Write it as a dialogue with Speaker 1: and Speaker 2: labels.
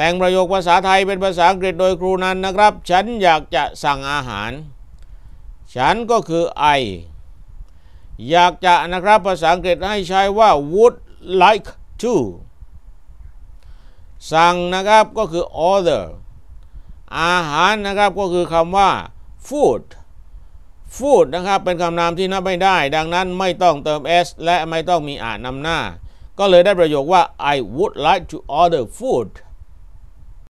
Speaker 1: แต่งประโยคภาษาไทยเป็นภาษาอังกฤษโดยครูนันนะครับ ฉันอยากจะสั่งอาหาร ฉันก็คือ I อยากจะนะครับภาษาอังกฤษให้ใช้ว่า would like to สั่งนะครับก็คือ order อาหารนะครับก็คือคำว่า food food นะครับเป็นคำนามที่นับไม่ได้ ดังนั้นไม่ต้องเติม s และไม่ต้องมีอ่านนำหน้า ก็เลยได้ประโยคว่า I would like to order food